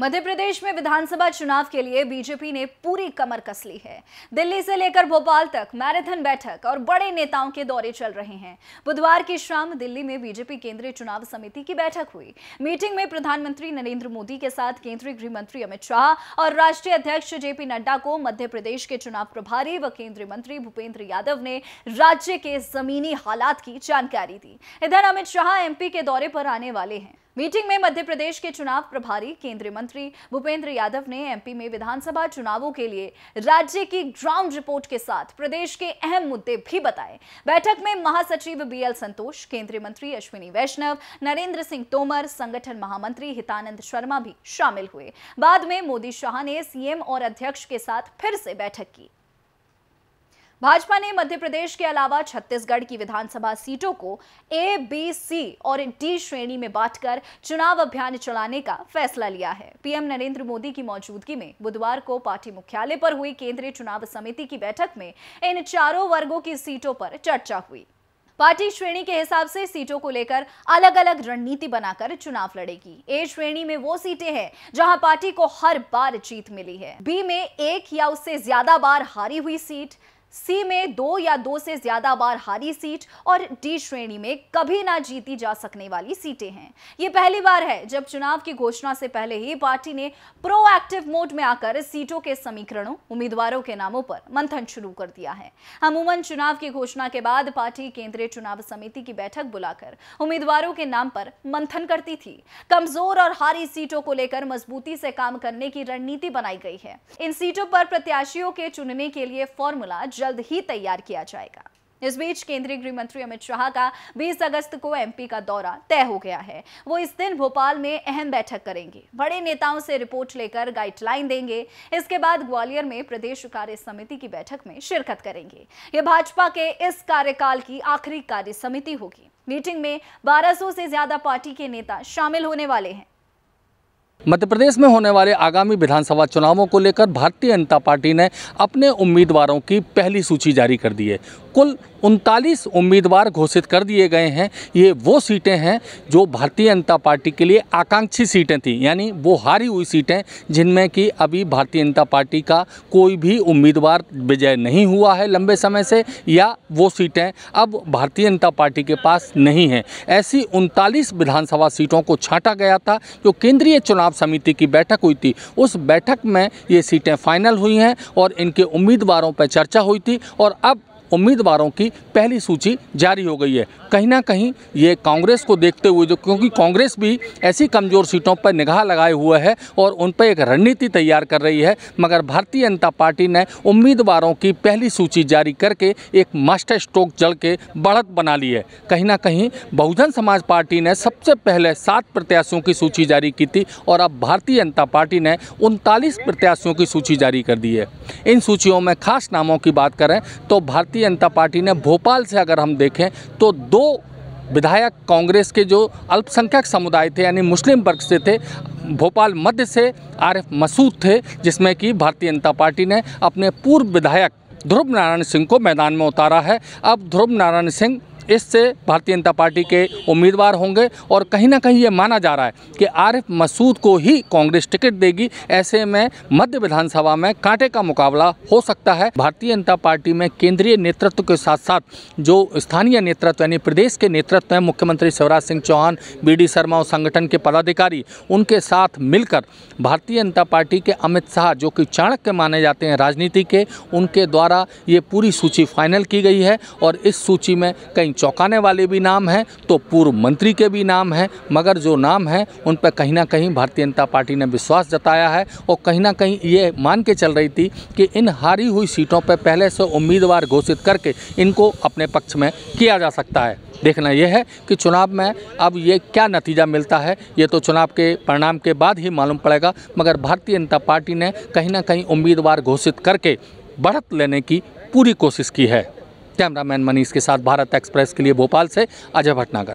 मध्य प्रदेश में विधानसभा चुनाव के लिए बीजेपी ने पूरी कमर कस ली है दिल्ली से लेकर भोपाल तक मैराथन बैठक और बड़े नेताओं के दौरे चल रहे हैं बुधवार की शाम दिल्ली में बीजेपी केंद्रीय चुनाव समिति की बैठक हुई मीटिंग में प्रधानमंत्री नरेंद्र मोदी के साथ केंद्रीय गृह मंत्री अमित शाह और राष्ट्रीय अध्यक्ष जेपी नड्डा को मध्य प्रदेश के चुनाव प्रभारी व केंद्रीय मंत्री भूपेंद्र यादव ने राज्य के जमीनी हालात की जानकारी दी इधर अमित शाह एमपी के दौरे पर आने वाले हैं मीटिंग में मध्य प्रदेश के चुनाव प्रभारी केंद्रीय मंत्री भूपेंद्र यादव ने एमपी में विधानसभा चुनावों के लिए राज्य की ग्राउंड रिपोर्ट के साथ प्रदेश के अहम मुद्दे भी बताए बैठक में महासचिव बीएल संतोष केंद्रीय मंत्री अश्विनी वैष्णव नरेंद्र सिंह तोमर संगठन महामंत्री हितानंद शर्मा भी शामिल हुए बाद में मोदी शाह ने सीएम और अध्यक्ष के साथ फिर से बैठक की भाजपा ने मध्य प्रदेश के अलावा छत्तीसगढ़ की विधानसभा सीटों को ए बी सी और डी श्रेणी में बांटकर चुनाव अभियान चलाने का फैसला लिया है पीएम नरेंद्र मोदी की मौजूदगी में बुधवार को पार्टी मुख्यालय पर हुई केंद्रीय चुनाव समिति की बैठक में इन चारों वर्गों की सीटों पर चर्चा हुई पार्टी श्रेणी के हिसाब से सीटों को लेकर अलग अलग रणनीति बनाकर चुनाव लड़ेगी ए श्रेणी में वो सीटें हैं जहां पार्टी को हर बार जीत मिली है बी में एक या उससे ज्यादा बार हारी हुई सीट सी में दो या दो से ज्यादा बार हारी सीट और डी श्रेणी में कभी ना जीती जा सकने वाली सीटें हैं ये पहली बार है जब चुनाव की घोषणा से पहले ही पार्टी ने प्रोएक्टिव मोड में आकर सीटों के समीकरणों उम्मीदवारों के नामों पर मंथन शुरू कर दिया है अमूमन चुनाव की घोषणा के बाद पार्टी केंद्रीय चुनाव समिति की बैठक बुलाकर उम्मीदवारों के नाम पर मंथन करती थी कमजोर और हारी सीटों को लेकर मजबूती से काम करने की रणनीति बनाई गई है इन सीटों पर प्रत्याशियों के चुनने के लिए फॉर्मूला जल्द ही तैयार किया जाएगा इस बीच केंद्रीय गृह मंत्री अमित शाह का 20 अगस्त को एमपी का दौरा तय हो गया है वो इस दिन भोपाल में अहम बैठक करेंगे बड़े नेताओं से रिपोर्ट लेकर गाइडलाइन देंगे इसके बाद ग्वालियर में प्रदेश कार्य समिति की बैठक में शिरकत करेंगे ये भाजपा के इस कार्यकाल की आखिरी कार्य समिति होगी मीटिंग में 1200 से ज्यादा पार्टी के नेता शामिल होने वाले हैं मध्य प्रदेश में होने वाले आगामी विधानसभा चुनावों को लेकर भारतीय जनता पार्टी ने अपने उम्मीदवारों की पहली सूची जारी कर दी है कुल उनतालीस उम्मीदवार घोषित कर दिए गए हैं ये वो सीटें हैं जो भारतीय जनता पार्टी के लिए आकांक्षी सीटें थीं यानी वो हारी हुई सीटें जिनमें कि अभी भारतीय जनता पार्टी का कोई भी उम्मीदवार विजय नहीं हुआ है लंबे समय से या वो सीटें अब भारतीय जनता पार्टी के पास नहीं हैं ऐसी उनतालीस विधानसभा सीटों को छाँटा गया था जो केंद्रीय चुनाव चुनाव समिति की बैठक हुई थी उस बैठक में ये सीटें फाइनल हुई हैं और इनके उम्मीदवारों पर चर्चा हुई थी और अब उम्मीदवारों की पहली सूची जारी हो गई है कहीं ना कहीं ये कांग्रेस को देखते हुए जो क्योंकि कांग्रेस भी ऐसी कमज़ोर सीटों पर निगाह लगाए हुए है और उन पर एक रणनीति तैयार कर रही है मगर भारतीय जनता पार्टी ने उम्मीदवारों की पहली सूची जारी करके एक मास्टर स्ट्रोक जल के बढ़त बना ली है कहीं ना कहीं बहुजन समाज पार्टी ने सबसे पहले सात प्रत्याशियों की सूची जारी की थी और अब भारतीय जनता पार्टी ने उनतालीस प्रत्याशियों की सूची जारी कर दी है इन सूचियों में खास नामों की बात करें तो भारतीय भारतीय जनता पार्टी ने भोपाल से अगर हम देखें तो दो विधायक कांग्रेस के जो अल्पसंख्यक समुदाय थे यानी मुस्लिम वर्ग से थे भोपाल मध्य से आरिफ मसूद थे जिसमें कि भारतीय जनता पार्टी ने अपने पूर्व विधायक ध्रुव नारायण सिंह को मैदान में उतारा है अब ध्रुव नारायण सिंह इससे भारतीय जनता पार्टी के उम्मीदवार होंगे और कहीं ना कहीं ये माना जा रहा है कि आरिफ मसूद को ही कांग्रेस टिकट देगी ऐसे में मध्य विधानसभा में कांटे का मुकाबला हो सकता है भारतीय जनता पार्टी में केंद्रीय नेतृत्व के साथ साथ जो स्थानीय नेतृत्व यानी प्रदेश के नेतृत्व हैं मुख्यमंत्री शिवराज सिंह चौहान बी शर्मा और संगठन के पदाधिकारी उनके साथ मिलकर भारतीय जनता पार्टी के अमित शाह जो कि चाणक्य माने जाते हैं राजनीति के उनके द्वारा ये पूरी सूची फाइनल की गई है और इस सूची में कई चौंकाने वाले भी नाम हैं तो पूर्व मंत्री के भी नाम हैं मगर जो नाम हैं उन पर कहीं ना कहीं भारतीय जनता पार्टी ने विश्वास जताया है और कहीं ना कहीं ये मान के चल रही थी कि इन हारी हुई सीटों पर पहले से उम्मीदवार घोषित करके इनको अपने पक्ष में किया जा सकता है देखना यह है कि चुनाव में अब ये क्या नतीजा मिलता है ये तो चुनाव के परिणाम के बाद ही मालूम पड़ेगा मगर भारतीय जनता पार्टी ने कहीं ना कहीं उम्मीदवार घोषित करके बढ़त लेने की पूरी कोशिश की है कैमरामैन मनीष के साथ भारत एक्सप्रेस के लिए भोपाल से अजय भटनागर